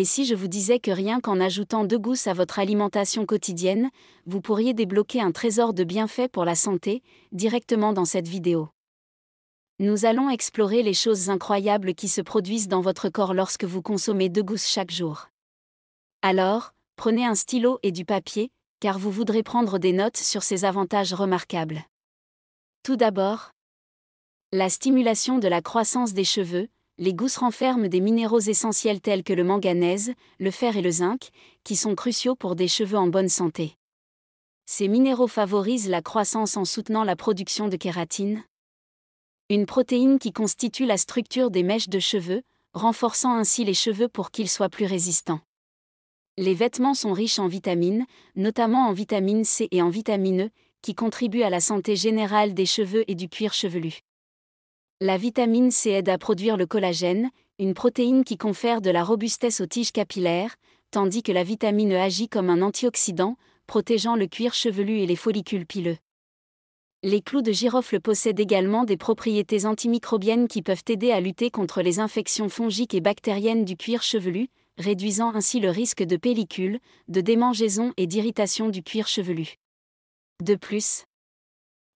Et si je vous disais que rien qu'en ajoutant deux gousses à votre alimentation quotidienne, vous pourriez débloquer un trésor de bienfaits pour la santé, directement dans cette vidéo. Nous allons explorer les choses incroyables qui se produisent dans votre corps lorsque vous consommez deux gousses chaque jour. Alors, prenez un stylo et du papier, car vous voudrez prendre des notes sur ces avantages remarquables. Tout d'abord, la stimulation de la croissance des cheveux, les gousses renferment des minéraux essentiels tels que le manganèse, le fer et le zinc, qui sont cruciaux pour des cheveux en bonne santé. Ces minéraux favorisent la croissance en soutenant la production de kératine, une protéine qui constitue la structure des mèches de cheveux, renforçant ainsi les cheveux pour qu'ils soient plus résistants. Les vêtements sont riches en vitamines, notamment en vitamine C et en vitamine E, qui contribuent à la santé générale des cheveux et du cuir chevelu. La vitamine C aide à produire le collagène, une protéine qui confère de la robustesse aux tiges capillaires, tandis que la vitamine E agit comme un antioxydant, protégeant le cuir chevelu et les follicules pileux. Les clous de girofle possèdent également des propriétés antimicrobiennes qui peuvent aider à lutter contre les infections fongiques et bactériennes du cuir chevelu, réduisant ainsi le risque de pellicules, de démangeaisons et d'irritation du cuir chevelu. De plus,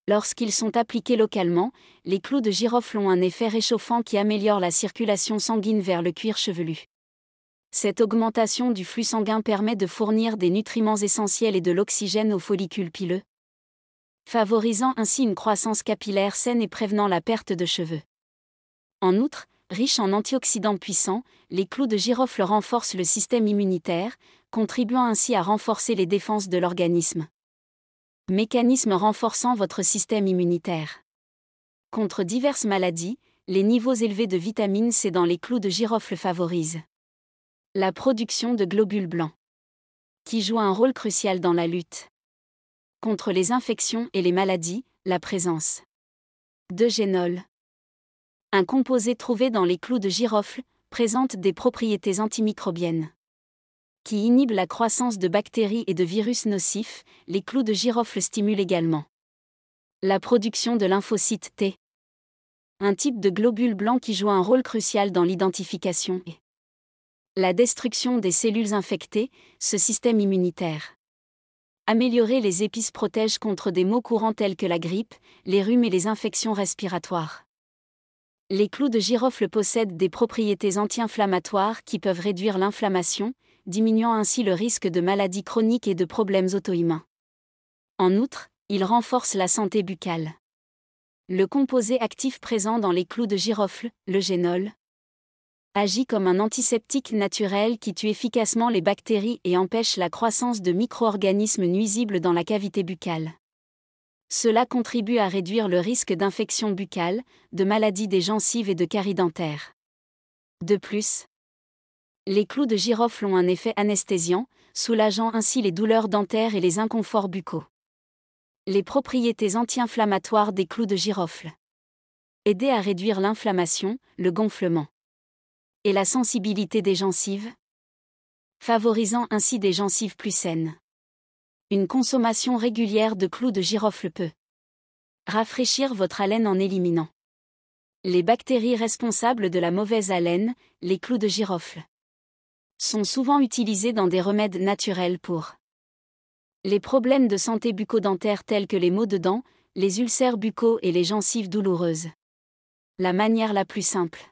Lorsqu'ils sont appliqués localement, les clous de girofle ont un effet réchauffant qui améliore la circulation sanguine vers le cuir chevelu. Cette augmentation du flux sanguin permet de fournir des nutriments essentiels et de l'oxygène aux follicules pileux, favorisant ainsi une croissance capillaire saine et prévenant la perte de cheveux. En outre, riches en antioxydants puissants, les clous de girofle renforcent le système immunitaire, contribuant ainsi à renforcer les défenses de l'organisme. Mécanisme renforçant votre système immunitaire. Contre diverses maladies, les niveaux élevés de vitamine C dans les clous de girofle favorisent la production de globules blancs, qui jouent un rôle crucial dans la lutte contre les infections et les maladies, la présence de génol. Un composé trouvé dans les clous de girofle présente des propriétés antimicrobiennes qui inhibe la croissance de bactéries et de virus nocifs, les clous de girofle stimulent également la production de lymphocytes T, un type de globule blanc qui joue un rôle crucial dans l'identification et la destruction des cellules infectées, ce système immunitaire. Améliorer les épices protège contre des maux courants tels que la grippe, les rhumes et les infections respiratoires. Les clous de girofle possèdent des propriétés anti-inflammatoires qui peuvent réduire l'inflammation, diminuant ainsi le risque de maladies chroniques et de problèmes auto-humains. En outre, il renforce la santé buccale. Le composé actif présent dans les clous de girofle, le génol, agit comme un antiseptique naturel qui tue efficacement les bactéries et empêche la croissance de micro-organismes nuisibles dans la cavité buccale. Cela contribue à réduire le risque d'infection buccale, de maladies des gencives et de caries dentaires. De plus, les clous de girofle ont un effet anesthésiant, soulageant ainsi les douleurs dentaires et les inconforts buccaux. Les propriétés anti-inflammatoires des clous de girofle. Aider à réduire l'inflammation, le gonflement et la sensibilité des gencives, favorisant ainsi des gencives plus saines. Une consommation régulière de clous de girofle peut rafraîchir votre haleine en éliminant les bactéries responsables de la mauvaise haleine, les clous de girofle sont souvent utilisés dans des remèdes naturels pour les problèmes de santé bucco-dentaire tels que les maux de dents, les ulcères buccaux et les gencives douloureuses. La manière la plus simple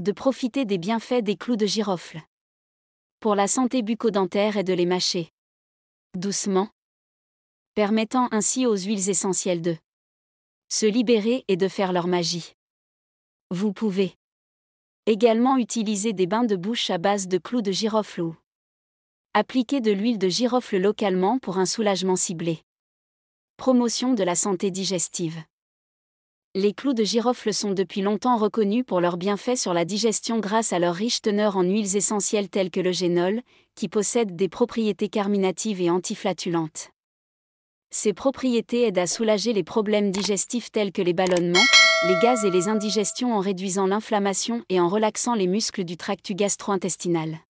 de profiter des bienfaits des clous de girofle pour la santé bucco-dentaire est de les mâcher doucement, permettant ainsi aux huiles essentielles de se libérer et de faire leur magie. Vous pouvez Également utiliser des bains de bouche à base de clous de girofle ou appliquer de l'huile de girofle localement pour un soulagement ciblé. Promotion de la santé digestive. Les clous de girofle sont depuis longtemps reconnus pour leurs bienfaits sur la digestion grâce à leur riche teneur en huiles essentielles telles que le génol, qui possède des propriétés carminatives et antiflatulantes. Ces propriétés aident à soulager les problèmes digestifs tels que les ballonnements, les gaz et les indigestions en réduisant l'inflammation et en relaxant les muscles du tractus gastro-intestinal.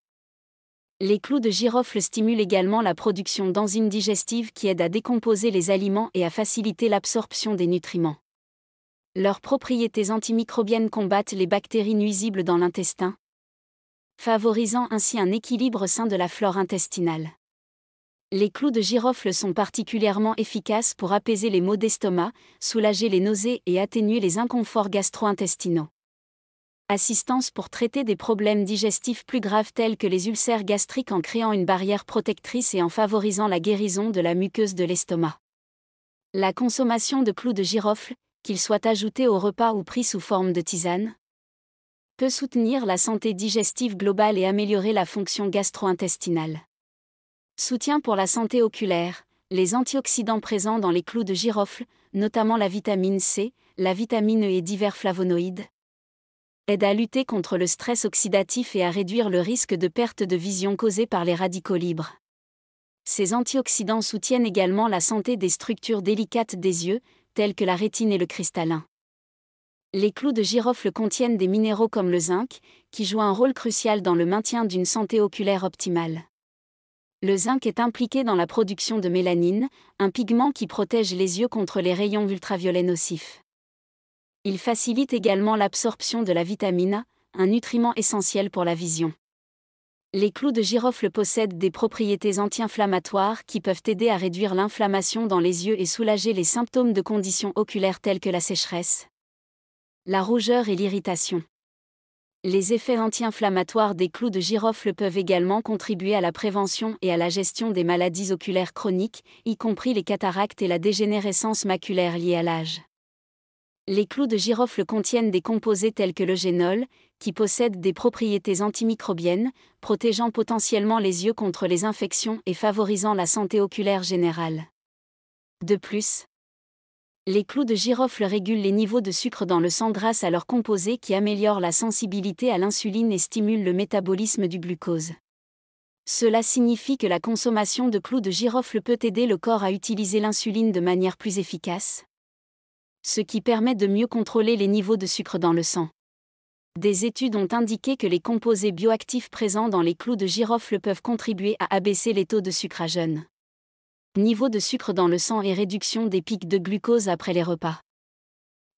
Les clous de girofle stimulent également la production d'enzymes digestives qui aident à décomposer les aliments et à faciliter l'absorption des nutriments. Leurs propriétés antimicrobiennes combattent les bactéries nuisibles dans l'intestin, favorisant ainsi un équilibre sain de la flore intestinale. Les clous de girofle sont particulièrement efficaces pour apaiser les maux d'estomac, soulager les nausées et atténuer les inconforts gastro-intestinaux. Assistance pour traiter des problèmes digestifs plus graves tels que les ulcères gastriques en créant une barrière protectrice et en favorisant la guérison de la muqueuse de l'estomac. La consommation de clous de girofle, qu'ils soient ajoutés au repas ou pris sous forme de tisane, peut soutenir la santé digestive globale et améliorer la fonction gastro-intestinale. Soutien pour la santé oculaire. Les antioxydants présents dans les clous de girofle, notamment la vitamine C, la vitamine E et divers flavonoïdes, aident à lutter contre le stress oxydatif et à réduire le risque de perte de vision causée par les radicaux libres. Ces antioxydants soutiennent également la santé des structures délicates des yeux, telles que la rétine et le cristallin. Les clous de girofle contiennent des minéraux comme le zinc, qui jouent un rôle crucial dans le maintien d'une santé oculaire optimale. Le zinc est impliqué dans la production de mélanine, un pigment qui protège les yeux contre les rayons ultraviolets nocifs. Il facilite également l'absorption de la vitamine A, un nutriment essentiel pour la vision. Les clous de girofle possèdent des propriétés anti-inflammatoires qui peuvent aider à réduire l'inflammation dans les yeux et soulager les symptômes de conditions oculaires telles que la sécheresse, la rougeur et l'irritation. Les effets anti-inflammatoires des clous de girofle peuvent également contribuer à la prévention et à la gestion des maladies oculaires chroniques, y compris les cataractes et la dégénérescence maculaire liée à l'âge. Les clous de girofle contiennent des composés tels que le génol, qui possède des propriétés antimicrobiennes, protégeant potentiellement les yeux contre les infections et favorisant la santé oculaire générale. De plus, les clous de girofle régulent les niveaux de sucre dans le sang grâce à leurs composés qui améliorent la sensibilité à l'insuline et stimulent le métabolisme du glucose. Cela signifie que la consommation de clous de girofle peut aider le corps à utiliser l'insuline de manière plus efficace, ce qui permet de mieux contrôler les niveaux de sucre dans le sang. Des études ont indiqué que les composés bioactifs présents dans les clous de girofle peuvent contribuer à abaisser les taux de sucre à jeûne niveau de sucre dans le sang et réduction des pics de glucose après les repas.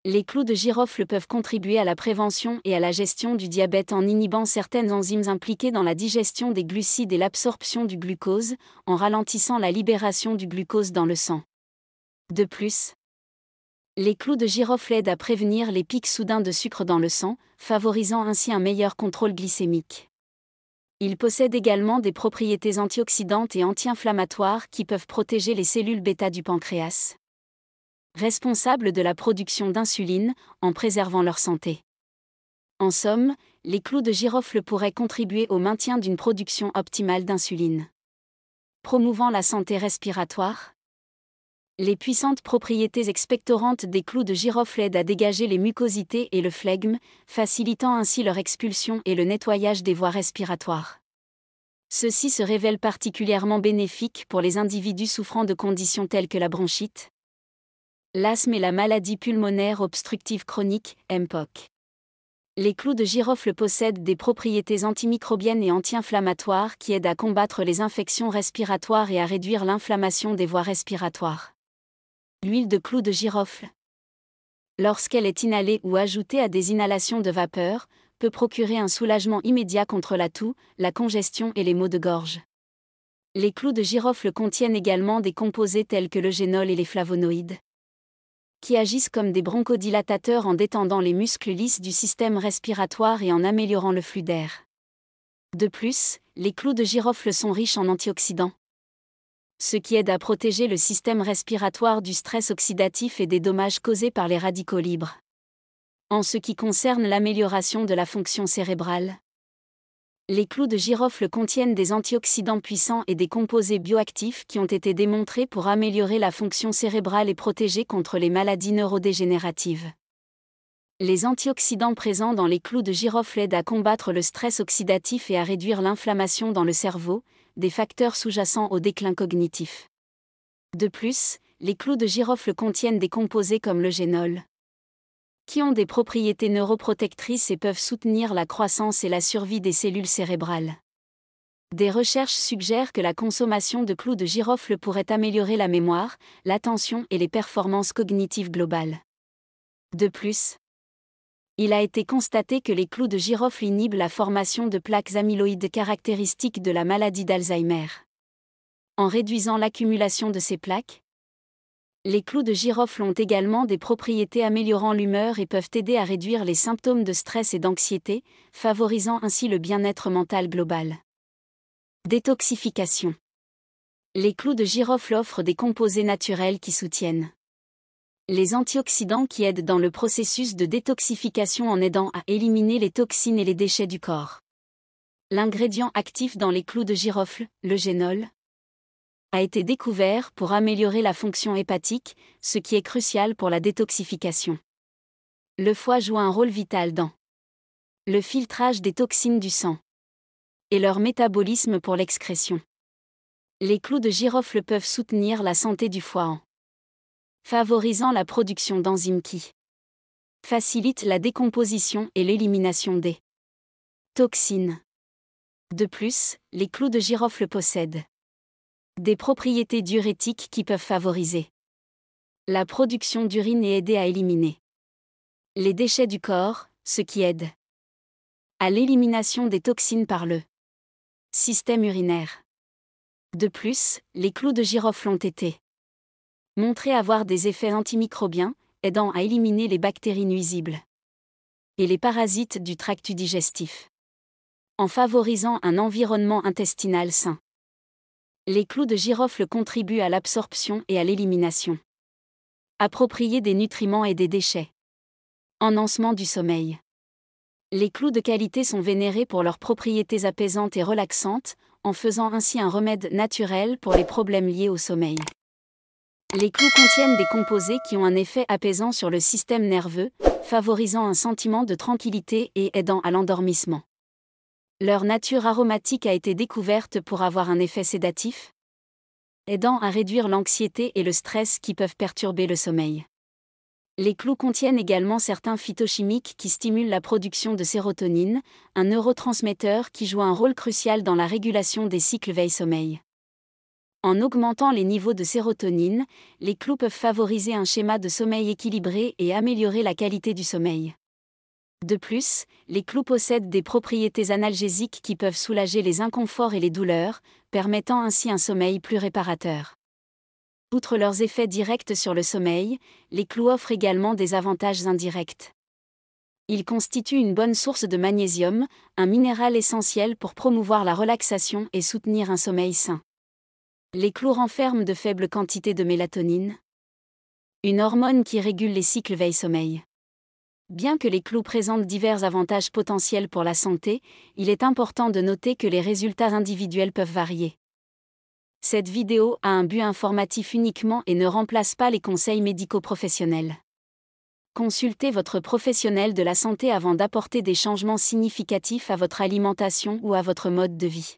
Les clous de girofle peuvent contribuer à la prévention et à la gestion du diabète en inhibant certaines enzymes impliquées dans la digestion des glucides et l'absorption du glucose, en ralentissant la libération du glucose dans le sang. De plus, les clous de girofle aident à prévenir les pics soudains de sucre dans le sang, favorisant ainsi un meilleur contrôle glycémique. Il possède également des propriétés antioxydantes et anti-inflammatoires qui peuvent protéger les cellules bêta du pancréas. Responsables de la production d'insuline, en préservant leur santé. En somme, les clous de girofle pourraient contribuer au maintien d'une production optimale d'insuline. Promouvant la santé respiratoire, les puissantes propriétés expectorantes des clous de girofle aident à dégager les mucosités et le phlegme, facilitant ainsi leur expulsion et le nettoyage des voies respiratoires. Ceci se révèle particulièrement bénéfique pour les individus souffrant de conditions telles que la bronchite, l'asthme et la maladie pulmonaire obstructive chronique, MPOC. Les clous de girofle possèdent des propriétés antimicrobiennes et anti-inflammatoires qui aident à combattre les infections respiratoires et à réduire l'inflammation des voies respiratoires l'huile de clou de girofle. Lorsqu'elle est inhalée ou ajoutée à des inhalations de vapeur, peut procurer un soulagement immédiat contre la toux, la congestion et les maux de gorge. Les clous de girofle contiennent également des composés tels que le génol et les flavonoïdes, qui agissent comme des bronchodilatateurs en détendant les muscles lisses du système respiratoire et en améliorant le flux d'air. De plus, les clous de girofle sont riches en antioxydants ce qui aide à protéger le système respiratoire du stress oxydatif et des dommages causés par les radicaux libres. En ce qui concerne l'amélioration de la fonction cérébrale, les clous de girofle contiennent des antioxydants puissants et des composés bioactifs qui ont été démontrés pour améliorer la fonction cérébrale et protéger contre les maladies neurodégénératives. Les antioxydants présents dans les clous de girofle aident à combattre le stress oxydatif et à réduire l'inflammation dans le cerveau, des facteurs sous-jacents au déclin cognitif. De plus, les clous de girofle contiennent des composés comme le génol, qui ont des propriétés neuroprotectrices et peuvent soutenir la croissance et la survie des cellules cérébrales. Des recherches suggèrent que la consommation de clous de girofle pourrait améliorer la mémoire, l'attention et les performances cognitives globales. De plus, il a été constaté que les clous de girofle inhibent la formation de plaques amyloïdes caractéristiques de la maladie d'Alzheimer. En réduisant l'accumulation de ces plaques, les clous de girofle ont également des propriétés améliorant l'humeur et peuvent aider à réduire les symptômes de stress et d'anxiété, favorisant ainsi le bien-être mental global. Détoxification. Les clous de girofle offrent des composés naturels qui soutiennent les antioxydants qui aident dans le processus de détoxification en aidant à éliminer les toxines et les déchets du corps. L'ingrédient actif dans les clous de girofle, le génol, a été découvert pour améliorer la fonction hépatique, ce qui est crucial pour la détoxification. Le foie joue un rôle vital dans le filtrage des toxines du sang et leur métabolisme pour l'excrétion. Les clous de girofle peuvent soutenir la santé du foie en favorisant la production d'enzymes qui facilitent la décomposition et l'élimination des toxines. De plus, les clous de girofle possèdent des propriétés diurétiques qui peuvent favoriser la production d'urine et aider à éliminer les déchets du corps, ce qui aide à l'élimination des toxines par le système urinaire. De plus, les clous de girofle ont été Montrer avoir des effets antimicrobiens, aidant à éliminer les bactéries nuisibles et les parasites du tractus digestif, en favorisant un environnement intestinal sain. Les clous de girofle contribuent à l'absorption et à l'élimination. Approprier des nutriments et des déchets. enancement du sommeil. Les clous de qualité sont vénérés pour leurs propriétés apaisantes et relaxantes, en faisant ainsi un remède naturel pour les problèmes liés au sommeil. Les clous contiennent des composés qui ont un effet apaisant sur le système nerveux, favorisant un sentiment de tranquillité et aidant à l'endormissement. Leur nature aromatique a été découverte pour avoir un effet sédatif, aidant à réduire l'anxiété et le stress qui peuvent perturber le sommeil. Les clous contiennent également certains phytochimiques qui stimulent la production de sérotonine, un neurotransmetteur qui joue un rôle crucial dans la régulation des cycles veille-sommeil. En augmentant les niveaux de sérotonine, les clous peuvent favoriser un schéma de sommeil équilibré et améliorer la qualité du sommeil. De plus, les clous possèdent des propriétés analgésiques qui peuvent soulager les inconforts et les douleurs, permettant ainsi un sommeil plus réparateur. Outre leurs effets directs sur le sommeil, les clous offrent également des avantages indirects. Ils constituent une bonne source de magnésium, un minéral essentiel pour promouvoir la relaxation et soutenir un sommeil sain. Les clous renferment de faibles quantités de mélatonine, une hormone qui régule les cycles veille-sommeil. Bien que les clous présentent divers avantages potentiels pour la santé, il est important de noter que les résultats individuels peuvent varier. Cette vidéo a un but informatif uniquement et ne remplace pas les conseils médicaux professionnels Consultez votre professionnel de la santé avant d'apporter des changements significatifs à votre alimentation ou à votre mode de vie.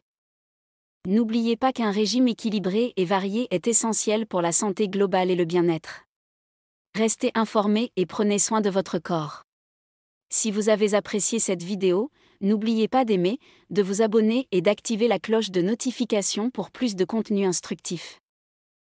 N'oubliez pas qu'un régime équilibré et varié est essentiel pour la santé globale et le bien-être. Restez informé et prenez soin de votre corps. Si vous avez apprécié cette vidéo, n'oubliez pas d'aimer, de vous abonner et d'activer la cloche de notification pour plus de contenu instructif.